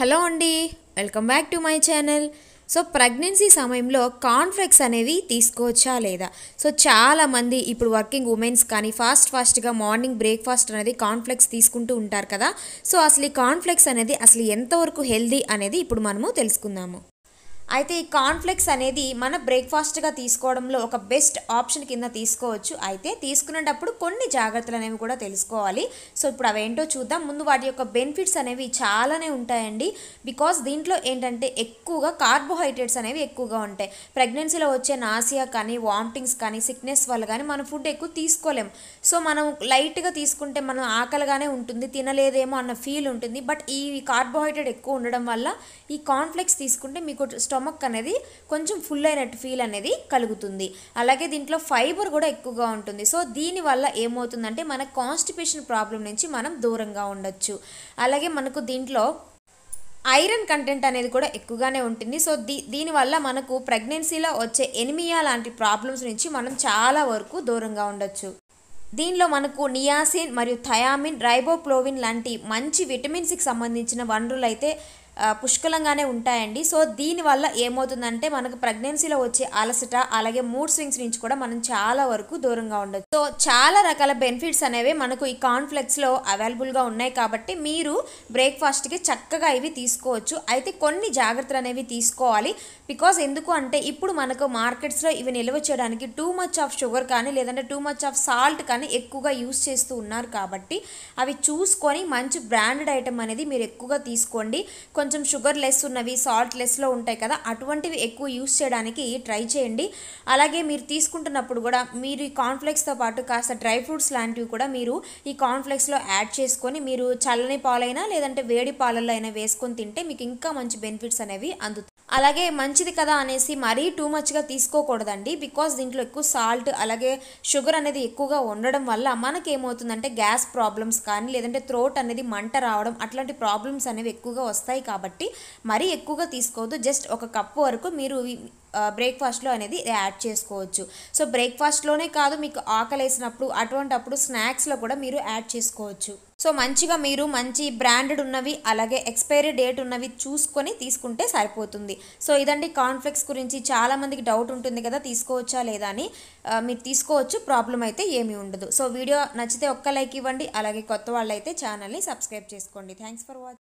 hello అండి welcome back to my channel so pregnancy సమయంలో cornflakes అనేవి తీసుకోవచ్చా లేదా సో చాలామంది ఇప్పుడు వర్కింగ్ ఉమెన్స్ కానీ ఫాస్ట్ ఫాస్ట్గా మార్నింగ్ బ్రేక్ఫాస్ట్ అనేది కాన్ఫ్లెక్స్ తీసుకుంటూ ఉంటారు కదా సో అసలు ఈ కాన్ఫ్లెక్స్ అనేది అసలు ఎంతవరకు హెల్దీ అనేది ఇప్పుడు మనము తెలుసుకుందాము అయితే ఈ కాన్ఫ్లెక్స్ అనేది మన బ్రేక్ఫాస్ట్గా తీసుకోవడంలో ఒక బెస్ట్ ఆప్షన్ కింద తీసుకోవచ్చు అయితే తీసుకునేటప్పుడు కొన్ని జాగ్రత్తలు అనేవి కూడా తెలుసుకోవాలి సో ఇప్పుడు అవేంటో చూద్దాం ముందు వాటి యొక్క బెనిఫిట్స్ అనేవి చాలానే ఉంటాయండి బికాస్ దీంట్లో ఏంటంటే ఎక్కువగా కార్బోహైడ్రేట్స్ అనేవి ఎక్కువగా ఉంటాయి ప్రెగ్నెన్సీలో వచ్చే నాసియా కానీ వామిటింగ్స్ కానీ సిక్నెస్ వల్ల కానీ మనం ఫుడ్ ఎక్కువ తీసుకోలేం సో మనం లైట్గా తీసుకుంటే మనం ఆకలిగానే ఉంటుంది తినలేదేమో అన్న ఫీల్ ఉంటుంది బట్ ఈ కార్బోహైడ్రేట్ ఎక్కువ ఉండడం వల్ల ఈ కాన్ఫ్లెక్స్ తీసుకుంటే మీకు స్టొమక్ స్టొమక్ అనేది కొంచెం ఫుల్ అయినట్టు ఫీల్ అనేది కలుగుతుంది అలాగే దీంట్లో ఫైబర్ కూడా ఎక్కువగా ఉంటుంది సో దీనివల్ల ఏమవుతుందంటే మన కాన్స్టిపేషన్ ప్రాబ్లం నుంచి మనం దూరంగా ఉండొచ్చు అలాగే మనకు దీంట్లో ఐరన్ కంటెంట్ అనేది కూడా ఎక్కువగానే ఉంటుంది సో దీ దీనివల్ల మనకు ప్రెగ్నెన్సీలో వచ్చే ఎనిమియా లాంటి ప్రాబ్లమ్స్ నుంచి మనం చాలా వరకు దూరంగా ఉండొచ్చు దీనిలో మనకు నియాసిన్ మరియు థయామిన్ రైబోప్లోవిన్ లాంటి మంచి విటమిన్స్కి సంబంధించిన వనరులు అయితే పుష్కలంగానే ఉంటాయండి సో దీనివల్ల ఏమవుతుందంటే మనకు ప్రెగ్నెన్సీలో వచ్చే అలసట అలాగే మూడ్ స్వింగ్స్ నుంచి కూడా మనం చాలా వరకు దూరంగా ఉండదు సో చాలా రకాల బెనిఫిట్స్ అనేవి మనకు ఈ కాన్ఫ్లెక్స్లో అవైలబుల్గా ఉన్నాయి కాబట్టి మీరు బ్రేక్ఫాస్ట్కి చక్కగా ఇవి తీసుకోవచ్చు అయితే కొన్ని జాగ్రత్తలు అనేవి తీసుకోవాలి బికాజ్ ఎందుకు అంటే ఇప్పుడు మనకు మార్కెట్స్లో ఇవి నిల్వ చేయడానికి టూ మచ్ ఆఫ్ షుగర్ కానీ లేదంటే టూ మచ్ ఆఫ్ సాల్ట్ కానీ ఎక్కువగా యూస్ చేస్తూ ఉన్నారు కాబట్టి అవి చూసుకొని మంచి బ్రాండెడ్ ఐటమ్ అనేది మీరు ఎక్కువగా తీసుకోండి కొంచెం షుగర్ లెస్ ఉన్నవి సాల్ట్ లెస్లో ఉంటాయి కదా అటువంటివి ఎక్కువ యూస్ చేయడానికి ట్రై చేయండి అలాగే మీరు తీసుకుంటున్నప్పుడు కూడా మీరు ఈ కాన్ఫ్లెక్స్తో పాటు కాస్త డ్రై ఫ్రూట్స్ లాంటివి కూడా మీరు ఈ కాన్ఫ్లెక్స్లో యాడ్ చేసుకొని మీరు చల్లని పాలైనా లేదంటే వేడి పాలల్లో అయినా వేసుకొని తింటే మీకు ఇంకా మంచి బెనిఫిట్స్ అనేవి అందుతాయి అలాగే మంచిది కదా అనేసి మరీ టూ మచ్గా తీసుకోకూడదండి బికాస్ దీంట్లో ఎక్కువ సాల్ట్ అలాగే షుగర్ అనేది ఎక్కువగా ఉండడం వల్ల మనకేమవుతుందంటే గ్యాస్ ప్రాబ్లమ్స్ కానీ లేదంటే త్రోట్ అనేది మంట రావడం అట్లాంటి ప్రాబ్లమ్స్ అనేవి ఎక్కువగా వస్తాయి కాబట్టి మరీ ఎక్కువగా తీసుకోవద్దు జస్ట్ ఒక కప్పు వరకు మీరు బ్రేక్ఫాస్ట్లో అనేది యాడ్ చేసుకోవచ్చు సో బ్రేక్ఫాస్ట్లోనే కాదు మీకు ఆకలి వేసినప్పుడు అటువంటప్పుడు స్నాక్స్లో కూడా మీరు యాడ్ చేసుకోవచ్చు సో మంచిగా మీరు మంచి బ్రాండెడ్ ఉన్నవి అలాగే ఎక్స్పైరీ డేట్ ఉన్నవి చూసుకొని తీసుకుంటే సరిపోతుంది సో ఇదండి కాన్ఫ్లెక్స్ గురించి చాలామందికి డౌట్ ఉంటుంది కదా తీసుకోవచ్చా లేదా అని మీరు తీసుకోవచ్చు ప్రాబ్లం అయితే ఏమీ ఉండదు సో వీడియో నచ్చితే ఒక్క లైక్ ఇవ్వండి అలాగే కొత్త వాళ్ళు అయితే ఛానల్ని సబ్స్క్రైబ్ చేసుకోండి థ్యాంక్స్ ఫర్ వాచింగ్